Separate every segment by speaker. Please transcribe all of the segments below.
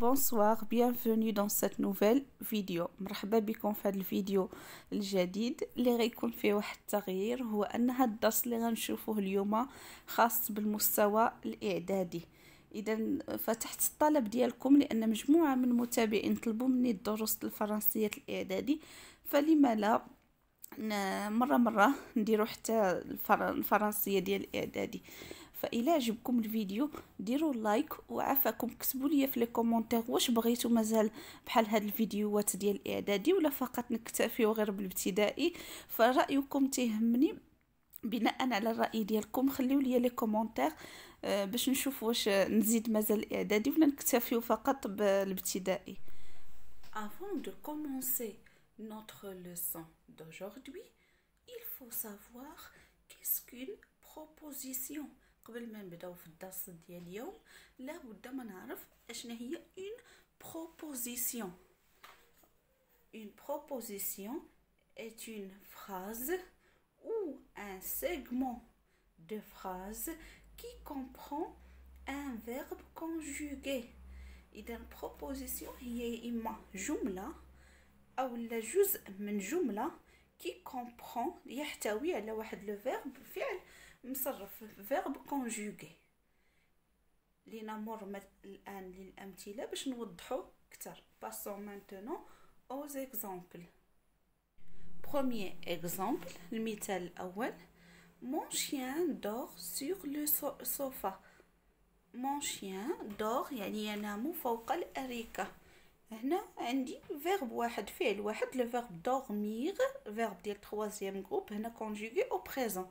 Speaker 1: بونسوار بيانفوني دون سيت نوفيل فيديو مرحبا بكم في هذا الفيديو الجديد اللي غيكون فيه واحد التغيير هو ان هذا الدرس اللي غنشوفوه اليوم خاص بالمستوى الاعدادي اذا فتحت الطلب ديالكم لان مجموعه من المتابعين طلبوا مني الدروس الفرنسيه الاعدادي فلما لا مره مره نديرو حتى الفرنسيه ديال الاعدادي فإلا عجبكم الفيديو ديروا لايك وعافاكم كتبوا لي في لي كومونتير واش بغيتوا مازال بحال هاد الفيديوهات ديال الاعدادي ولا فقط نكتفيو غير بالابتدائي فرايكم تيهمني بناء على الراي ديالكم خليو لي لي كومونتير آه، باش نشوف واش نزيد مازال اعدادي ولا نكتفيو فقط بالابتدائي Avant de commencer notre leçon d'aujourd'hui, il faut savoir qu'est-ce qu'une proposition. قبل ما نبداو في الدرس ديال اليوم لابد ما نعرف اشنا هي اون بروبوزيسيون une proposition est une phrase ou un segment de phrase qui comprend un verbe conjugué. Et إذا proposition هي إما جملة أو لا جزء من جملة qui comprend يحتوي على واحد le verbe فعل نصرف فيرب كونجوغي لنمر الان للامثله باش نوضحو اكثر باسون مانتونو او زيكزامبل بروميير اكزامبل المثال الاول مون شيان دور سور لو صوفا مون شيان دور يعني ينام فوق الأريكة. هنا عندي فيرب واحد فعل واحد لو فيرب دورمير فيرب ديال 3 جروب هنا كونجوغي او بريزون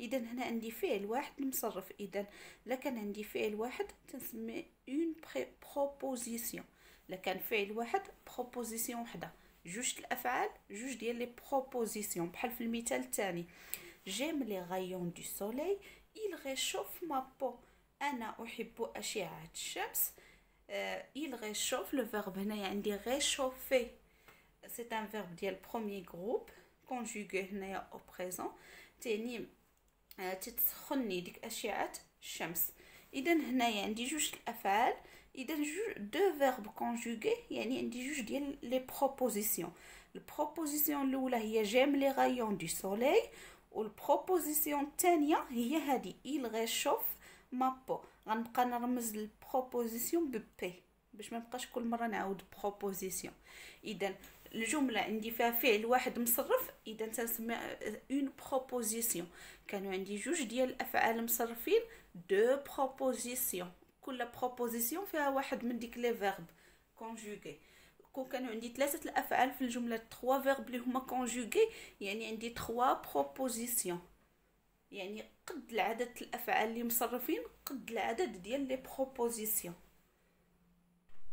Speaker 1: اذا هنا عندي فعل واحد المصرف اذا لكان عندي فعل واحد تنسمي اون بروبوزيسيون لكان فعل واحد بروبوزيسيون وحده جوج الافعال جوج ديال لي بروبوزيسيون بحال في المثال الثاني جيم لي غايون دو سولي il réchauffe ma peau انا احب اشعه الشمس آه، il réchauffe le verbe هنايا عندي réchauffer c'est un verbe ديال premier groupe conjugué هنايا au présent تعني آه، تتسخني ديك اشعه الشمس اذا هنايا عندي جوج الافعال اذا جوج دو فيرب كونجوغي يعني عندي جوج ديال لي بروبوزيسيون البروبوزيسيون الاولى هي جيم لي غايون دو سولي والبروبوزيسيون الثانيه هي هذه il réchauffe ma peau غنبقى نرمز للبروبوزيسيون ببي باش ما نبقاش كل مره نعاود بروبوزيسيون اذا الجمله عندي فيها فعل واحد مصرف اذا تنسمى اون آه، بروبوزيسيون كانوا عندي جوج ديال الافعال مصرفين دو بروبوزيسيون كل بروبوزيسيون فيها واحد من ديك لي فيرب كونجوغي كون كانوا عندي ثلاثه الافعال في الجمله تخوا فيرب اللي هما كونجوغي يعني عندي تخوا بروبوزيسيون يعني قد العدد الافعال اللي مصرفين قد العدد ديال لي بروبوزيسيون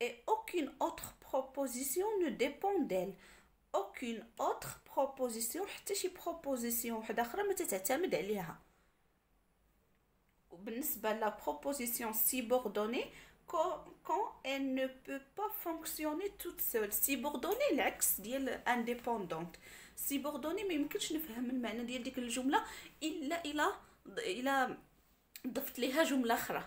Speaker 1: et aucune autre proposition ne dépend d'elle. Aucune autre proposition, حتى شي proposition وحده اخرى ما تتعتمد عليها. لا proposition subordonnée, quand elle ne peut pas fonctionner toute seule subordonnée Lex ديال indépendante subordonnée ما يمكنش نفهم المعنى ديال ديك الجمله الا الا الا ضفت ليها جمله اخرى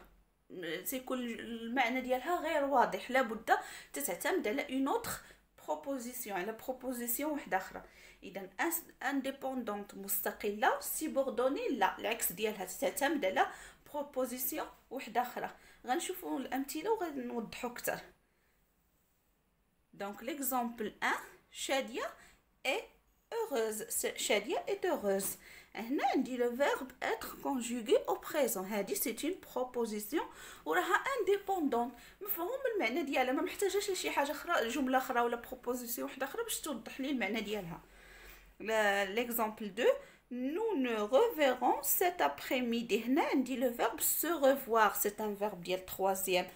Speaker 1: تيكون المعنى ديالها غير واضح لابد تتعتمد على اون اوتر بروبوزيسيون على بروبوزيسيون وحده اخرى اذا انديبوندونت مستقله سيبوردوني لا العكس ديالها تتعتمد على بروبوزيسيون وحده اخرى غنشوفوا الامثله وغنوضحوا اكثر دونك ليكزامبل 1 شاديه اي heureuse شاديه est heureuse هنا عندي لو فيرب اتر كونجوغي او بريزون هادي اون بروبوزيسيون وراها انديبوندون مفهوم المعنى ديالها ما محتاجاش لشي حاجه اخرى جمله اخرى ولا بروبوزيسيون وحده اخرى باش توضح لي المعنى ديالها ليكزامبل 2 nous ne reverrons cet après-midi. dit le verbe se revoir. C'est un verbe du troisième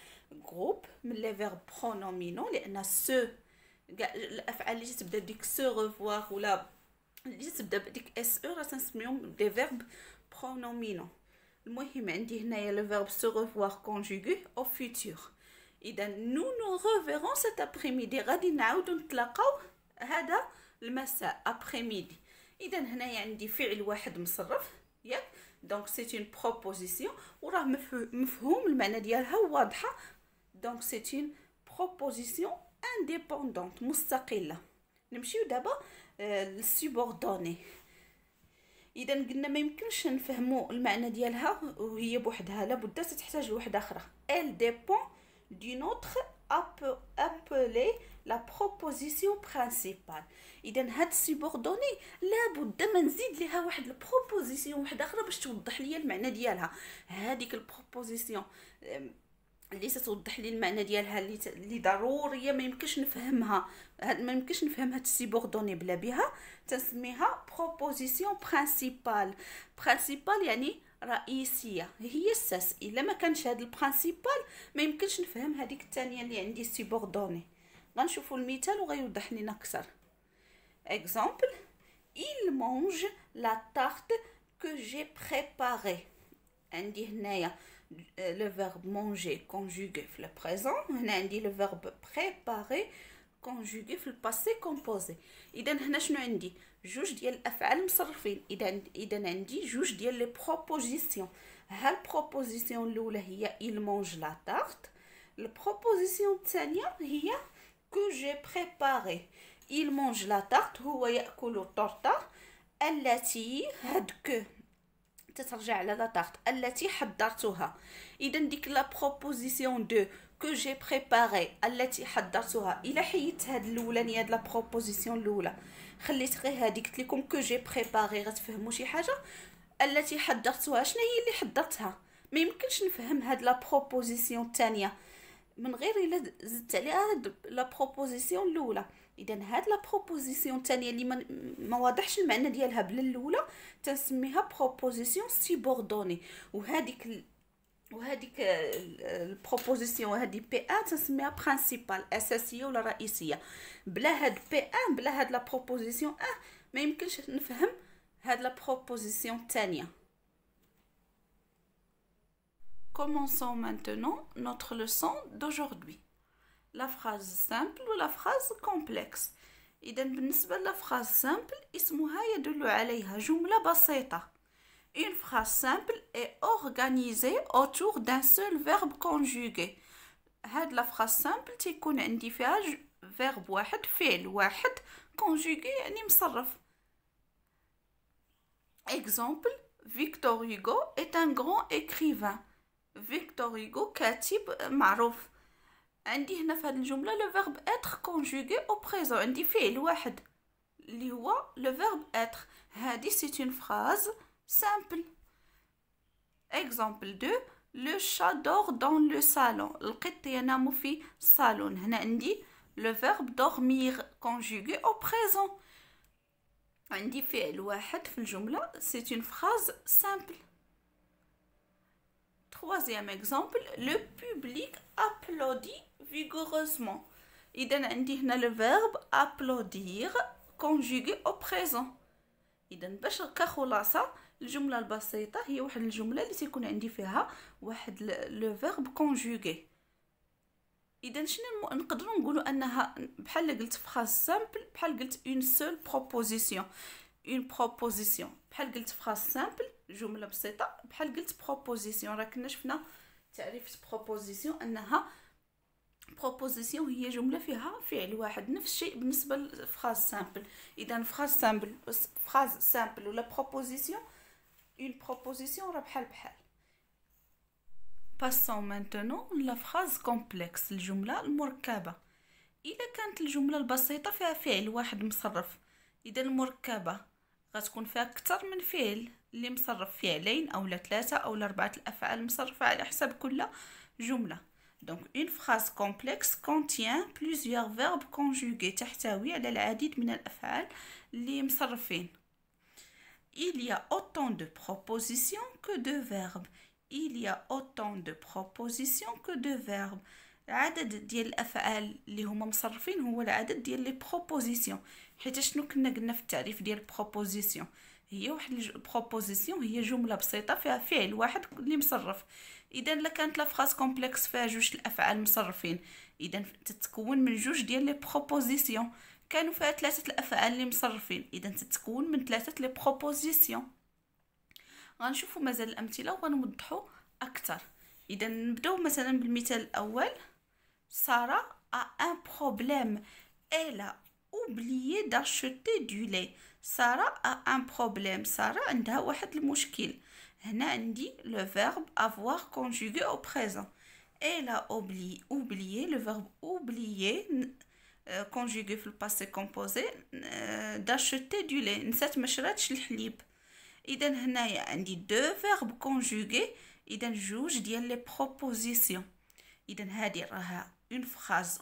Speaker 1: groupe. Les verbes pronominaux, les se. الافعال se revoir جيت تبدا بديك اس او راه تنسميهم دي فيرب برونومينون المهم عندي هنايا لو فيرب سو ريفوار كونجوغي او فيتور اذا نو نو ريفيرون سيت ابري ميدي غادي نعاودو نتلاقاو هذا المساء ابري ميدي اذا هنايا عندي فعل واحد مصرف ياك دونك سي اون بروبوزيسيون وراه مفهوم المعنى ديالها واضحه دونك سي اون بروبوزيسيون انديبوندونت مستقله نمشيو دابا السيبوردوني آه، اذا قلنا ما يمكنش نفهموا المعنى ديالها وهي بوحدها لابد تحتاج لواحد اخرى elle dépend d'une autre ابلي لا بروبوزيسيون برينسيبال اذا هاد السيبوردوني لابد ما نزيد ليها واحد البروبوزيسيون واحده اخرى باش توضح ليا المعنى ديالها هذيك البروبوزيسيون اللي تتوضح لي المعنى ديالها اللي ت... اللي ضروريه ما يمكنش نفهمها هاد ما يمكنش نفهم هاد السيبوردوني بلا بها تسميها بروبوزيسيون برينسيبال برينسيبال يعني رئيسيه هي الساس الا ما كانش هاد البرينسيبال ما يمكنش نفهم هذيك الثانيه اللي عندي سيبوردوني غنشوفوا المثال وغيوضح لينا اكثر اكزامبل il mange la tarte que j'ai préparée عندي هنايا Euh, le verbe manger conjugué le présent on a dit le verbe préparer conjugué le passé composé idan هنا شنو عندي جوج ديال الافعال مصرفين idan idan عندي جوج ديال les propositions Quelle proposition الاولى هي il mange la tarte la proposition الثانيه هي que j'ai préparé il mange la tarte هو ياكل الطرطه التي هاد que تترجع على لا التي حضرتها اذا ديك لا بروبوزيسيون دو كو جي بريباري التي حضرتها الا حيدت هاد الاولانيه هاد لا بروبوزيسيون الاولى خليت غير هذيك قلت لكم كو جي بريباري غتفهموا شي حاجه التي حضرتها شنو هي اللي حضرتها ما يمكنش نفهم هاد لا بروبوزيسيون الثانيه من غير الا زدت عليها هاد لا بروبوزيسيون الاولى اذا هاد لا بروبوزيسيون الثانيه اللي ما, واضحش المعنى ديالها بلا الاولى تنسميها بروبوزيسيون سيبوردوني وهذيك وهذيك البروبوزيسيون هادي بي ان تنسميها برينسيبال اساسيه ولا رئيسيه بلا هاد بي ان بلا هاد لا بروبوزيسيون اه ما يمكنش نفهم هاد لا بروبوزيسيون الثانيه Commençons maintenant notre leçon d'aujourd'hui. لا فراز سامبل ولا فراز كومبلكس اذا بالنسبه لا فراز سامبل اسمها يدل عليها جمله بسيطه une phrase simple est organisée autour d'un seul verbe conjugué هذه لا فراز سامبل تيكون عندي فيها فيرب واحد فعل واحد كونجوغي يعني مصرف اكزامبل فيكتور هوغو est un grand écrivain فيكتور هوغو كاتب معروف dans cette le verbe être conjugué au présent. J'ai le verbe être. C'est une phrase simple. Exemple 2. Le chat dort dans le salon. salon. le verbe dormir conjugué au présent. J'ai être C'est une phrase simple. Troisième exemple. Le public applaudit. vigoureusement إذا عندي هنا لو فيرب أبلودير كونجوغي أو بريزون إذا باش كخلاصة الجملة البسيطة هي واحد الجملة اللي تيكون عندي فيها واحد لو فيرب كونجوغي اذا شنو نقدروا نقولوا انها بحال قلت فراز سامبل بحال قلت اون سول بروبوزيسيون اون بروبوزيسيون بحال قلت فراز سامبل جمله بسيطه بحال قلت بروبوزيسيون راه كنا شفنا تعريف بروبوزيسيون انها بروبوزيسيون هي جمله فيها فعل واحد نفس الشيء بالنسبه لفراز سامبل اذا فراز سامبل فراز سامبل ولا بروبوزيسيون اون بروبوزيسيون راه بحال بحال passons maintenant لا فراز كومبلكس الجملة المركبة إذا كانت الجملة البسيطة فيها فعل واحد مصرف إذا المركبة غتكون فيها أكثر من فعل اللي مصرف فعلين أو ثلاثة أو أربعة الأفعال مصرفة على حسب كل جملة Donc, une phrase complexe contient plusieurs verbes conjugués تحتوي على العديد من الأفعال اللي مصرفين. Il y a autant de propositions que de verbes. Il y a autant de propositions que de verbes. العدد ديال الافعال اللي هما مصرفين هو العدد ديال لي بروبوزيسيون حيت شنو كنا قلنا في التعريف ديال بروبوزيسيون هي واحد البروبوزيسيون هي جمله بسيطه فيها فعل واحد اللي مصرف اذا لكانت لافراز كومبلكس فيها جوج الافعال مصرفين اذا تتكون من جوج ديال لي بروبوزيسيون كانوا فيها ثلاثه الافعال اللي مصرفين اذا تتكون من ثلاثه لي بروبوزيسيون غنشوفوا مازال الامثله وغنوضحوا اكثر اذا نبداو مثلا بالمثال الاول ساره ا ان بروبليم elle a oublié d'acheter du ساره ا ان بروبليم ساره عندها واحد المشكل هنا a le verbe avoir conjugué au présent elle a oublié, le verbe oublier euh, conjugué conjugué le passé composé euh, d'acheter du lait نسات ما a deux verbes conjugués qui juge les propositions il هذه une phrase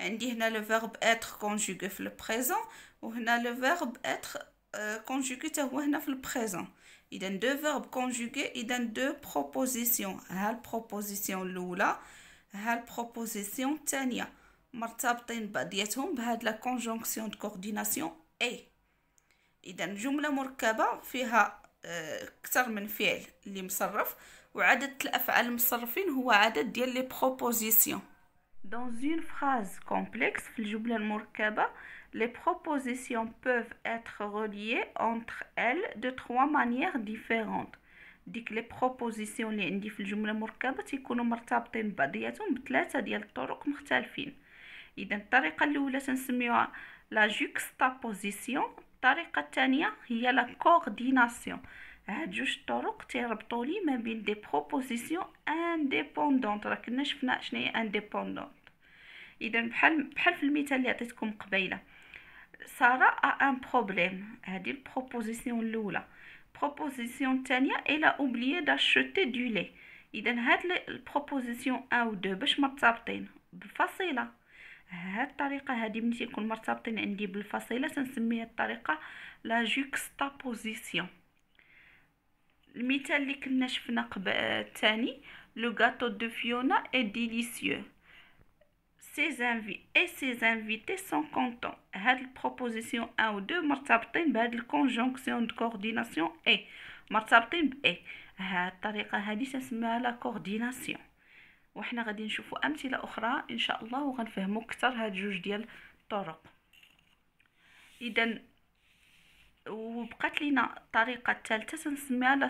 Speaker 1: عندي هنا لو فيرب اتر كونجوغي في البريزون وهنا لو فيرب اتر كونجوغي حتى هو هنا في البريزون اذا دو فيرب كونجوغي اذا دو بروبوزيسيون ها البروبوزيسيون الاولى ها البروبوزيسيون الثانيه مرتبطين بعضياتهم بهاد لا كونجونكسيون دو كورديناسيون اي اذا جمله مركبه فيها euh, اكثر من فعل اللي مصرف وعدد الافعال المصرفين هو عدد ديال لي بروبوزيسيون Dans une phrase complexe, les propositions peuvent être reliées entre elles de trois manières différentes. ديك لي بروبوزيسيون اللي عندي في الجمله propositions تيكونوا مرتبطين ببعضياتهم ديال الطرق هاد جوج طرق تيربطوا لي ما بين دي بروبوزيسيون انديبوندونت راه كنا شفنا شناهي انديبوندونت اذا بحال بحال في المثال اللي عطيتكم قبيله ساره ا ان بروبليم هادي البروبوزيسيون الاولى بروبوزيسيون الثانيه الى اوبليي داشوتي دو لي اذا هاد البروبوزيسيون 1 و 2 باش مرتبطين بالفصيله هاد الطريقه هادي ملي تيكون مرتبطين عندي بالفصيله تنسميها الطريقه لا جوكستابوزيسيون المثال اللي كنا شفنا قبل آه، الثاني لو غاتو دو فيونا اي ديليسيو سيز انفي اي سيز انفيتي سون كونتون هاد البروبوزيسيون ان و دو مرتبطين بهاد الكونجونكسيون دو كورديناسيون اي مرتبطين باي هاد الطريقه هادي تسمى لا كورديناسيون وحنا غادي نشوفوا امثله اخرى ان شاء الله وغنفهموا اكثر هاد جوج ديال الطرق اذا وبقات لينا الطريقه الثالثه تنسميها لا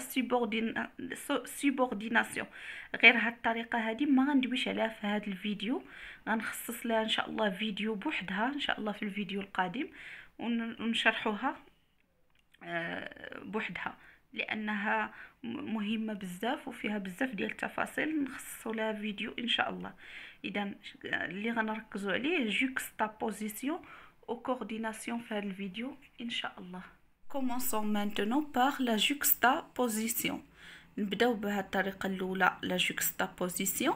Speaker 1: سوبورديناسيون غير هاد الطريقه هادي ما غندويش عليها في هاد الفيديو غنخصص لها ان شاء الله فيديو بوحدها ان شاء الله في الفيديو القادم ونشرحوها آه، بوحدها لانها مهمه بزاف وفيها بزاف ديال التفاصيل نخصصوا لها فيديو ان شاء الله اذا اللي غنركزوا عليه جوكستا بوزيسيون وكورديناسيون في هذا الفيديو ان شاء الله Commençons maintenant par la juxtaposition. نبداو بها الطريقة الأولى la juxtaposition.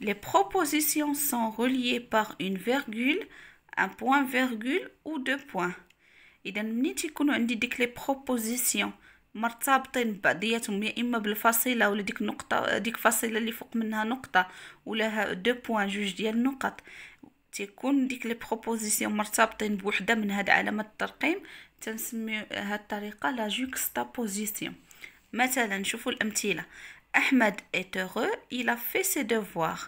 Speaker 1: Les propositions sont reliées par une virgule, un point virgule ou deux points. إذا منين تيكونو عندي ديك لي بروبوزيسيون مرتبطين ببعضياتهم يا اما بالفاصله ولا ديك نقطه ديك فاصله اللي فوق منها نقطه ولا دو بوان جوج ديال النقط تيكون ديك لي بروبوزيسيون مرتبطين بوحده من هاد علامات الترقيم تنسميو هاد الطريقه لا جوكستابوزيسيون مثلا شوفوا الامثله احمد est heureux في سي fait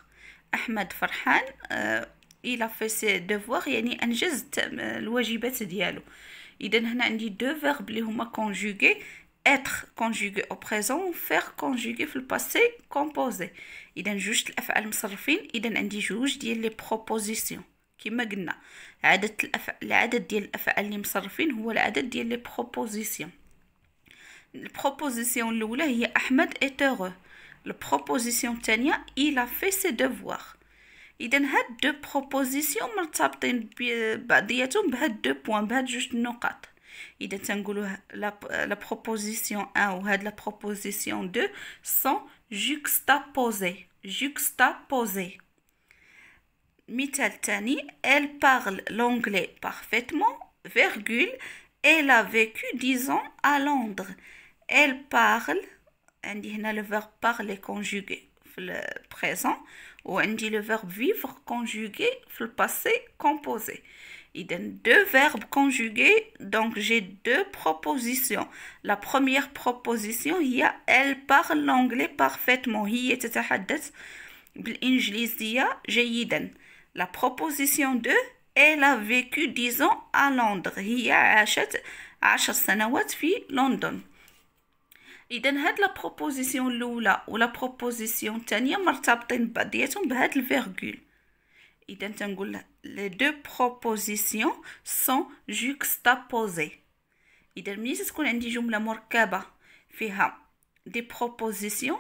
Speaker 1: احمد فرحان آه، il في سي دوفوار يعني انجز آه، الواجبات ديالو اذا هنا عندي دو فيرب اللي هما كونجوغي être conjugué au présent وفير conjugué في الباسي composé اذا جوج الافعال مصرفين اذا عندي جوج ديال لي بروبوزيسيون كيما قلنا عدد الافعال العدد ديال الافعال اللي مصرفين هو العدد ديال لي بروبوزيسيون البروبوزيسيون الاولى هي احمد ايتورو البروبوزيسيون الثانيه الى في سي دوفوار اذا هاد دو بروبوزيسيون مرتبطين بعضياتهم بهاد دو بوان بهاد جوج النقاط la تنقولوا لا 1 وهاد la proposition 2 sont juxtaposées جوكستابوزي مثال elle parle l'anglais parfaitement virgule elle a vécu 10 ans à Londres elle parle عندي هنا le verbe parler conjugué le présent وعندي le verbe vivre conjugué le passé composé il deux verbes conjugués, donc j'ai deux propositions. La première proposition, il y a elle parle l'anglais parfaitement. Elle تتحدث بالإنجليزية جيدا. La proposition 2, elle a vécu 10 ans à Londres. هي عاشت 10 سنوات في لندن. اذا هاد لا proposition الاولى ولا proposition الثانيه مرتبطين ببعضياتهم بهاد الفيرغول إذا تنقول لي دو بروبوزيسيون سون جوكستابوزي إذا ملي تكون عندي جملة مركبة فيها دي بروبوزيسيون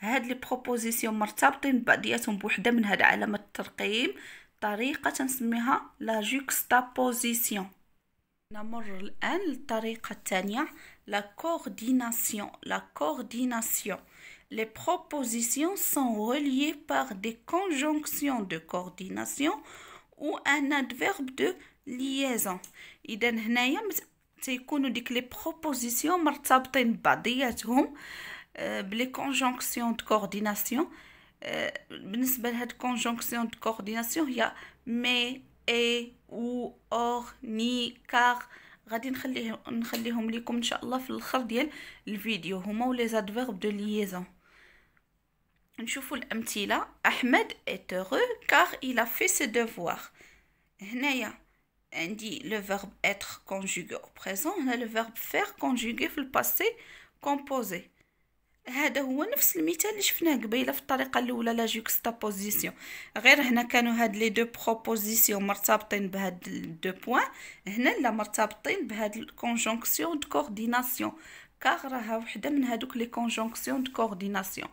Speaker 1: هاد لي بروبوزيسيون مرتبطين بعضياتهم بوحدة من هاد علامة الترقيم طريقة تنسميها لا جوكستابوزيسيون نمر الآن للطريقة الثانية لا كورديناسيون لا كورديناسيون les propositions sont reliées par des conjonctions de coordination ou un adverbe de liaison. Idem, hnayam, c'est qu'on dit que les propositions marzabtent badiyatum, euh, les conjonctions de coordination. Euh, cette conjonction de coordination, il y a mais, et, ou, or, ni, car. غادي نخليهم نخليهم لكم ان شاء الله في الاخر ديال الفيديو هما les adverbes de liaison. نشوفوا الامثله احمد إتغو كار إلا في a fait هنايا عندي لو فيرب être conjugué au présent هنا لو فيرب faire في الباسي كونبوزي هذا هو نفس المثال اللي شفناه قبيله في الطريقه الاولى لا جوكستابوزيسيون غير هنا كانوا هاد لي دو بروبوزيسيون مرتبطين بهاد دو بوان هنا لا مرتبطين بهاد الكونجونكسيون دو كورديناسيون كاغ راها وحده من هادوك لي كونجونكسيون دو كورديناسيون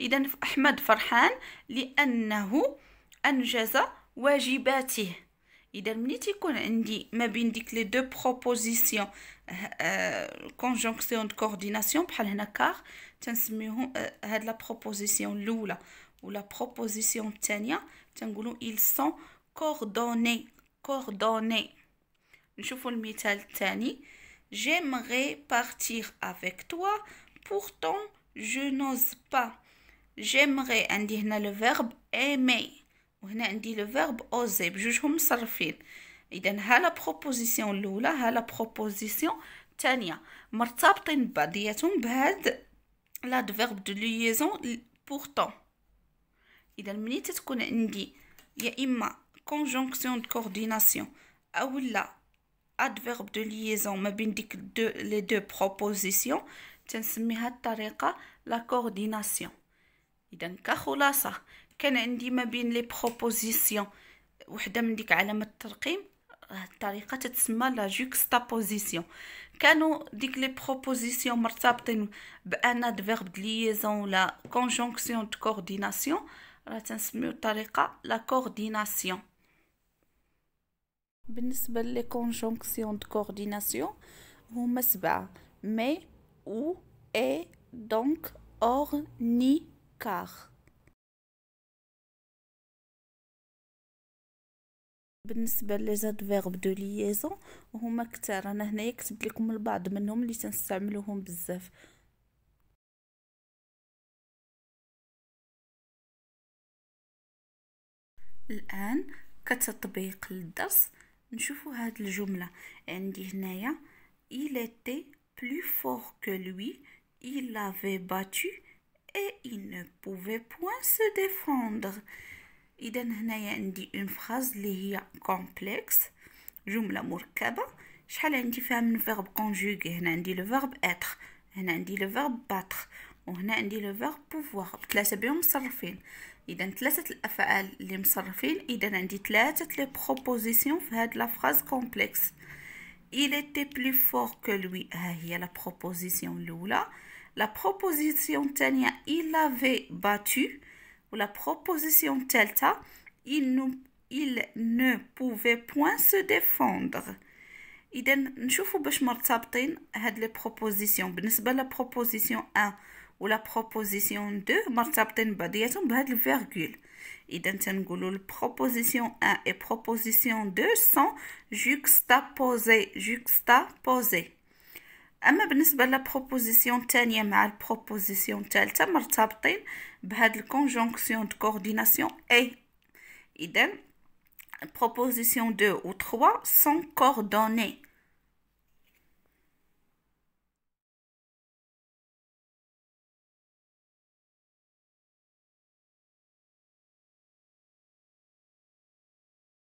Speaker 1: اذا احمد فرحان لانه انجز واجباته اذا ملي تيكون عندي ما بين ديك لي دو بروبوزيسيون كونجونكسيون دو كورديناسيون بحال هنا كاغ تنسميوهم هاد لا بروبوزيسيون الاولى ولا بروبوزيسيون الثانيه تنقولوا ils sont coordonnés coordonnés نشوفوا المثال الثاني J'aimerais partir avec toi, pourtant je n'ose pas. J'aimerais indique le verbe aimer. On a indiqué le verbe oser. Je suis homme sarfée. Il y a la proposition loulah, la proposition Tania. Martab t'inbad, il y a ton bad. L'adverbe de liaison pourtant. Il y a une conjonction de coordination. ادفيرب دو ليزون ما بين ديك دو لي دو بروبوزيسيون تنسميها الطريقه لا كورديناسيون اذا كخلاصه كان عندي ما بين لي بروبوزيسيون وحده من ديك علامه الترقيم الطريقه تتسمى لا جوكستابوزيسيون كانوا ديك لي بروبوزيسيون مرتبطين بان ادفيرب دو ليزون ولا كونجونكسيون دو كورديناسيون راه تنسميو الطريقه لا كورديناسيون بالنسبة لي كونجونكسيون دو كورديناسيون هما سبعة مي و اي دونك اور ني كار بالنسبه لي دو ليزون هما كتار انا هنايا كتبت لكم البعض منهم اللي تنستعملوهم بزاف الان كتطبيق للدرس Je avons vu jumla. dit il était plus fort que lui, il l'avait battu et il ne pouvait point se défendre. Il avons dit une phrase complexe. Jumla, c'est une phrase qui est un verbe conjugué. dit le verbe être, nous dit le verbe battre et nous le verbe pouvoir. Nous avons اذا ثلاثه الافعال اللي مصرفين اذا عندي ثلاثه لي بروبوزيسيون في هاد لا فراز كومبلكس il était plus fort que lui ها هي لا بروبوزيسيون الاولى لا بروبوزيسيون الثانيه il avait battu ولا بروبوزيسيون الثالثه il nous il ne pouvait point se défendre اذا نشوفوا باش مرتبطين هاد لي بروبوزيسيون بالنسبه لا بروبوزيسيون 1 ou La proposition 2, marte à bataille, bataille, et on va virgule. proposition 1 et proposition 2 sont juxtaposées. Juxtaposés. À ma la proposition ténie, mal proposition telle, ça marte à bataille, conjonction de coordination et ident, proposition 2 ou 3 sont coordonnées.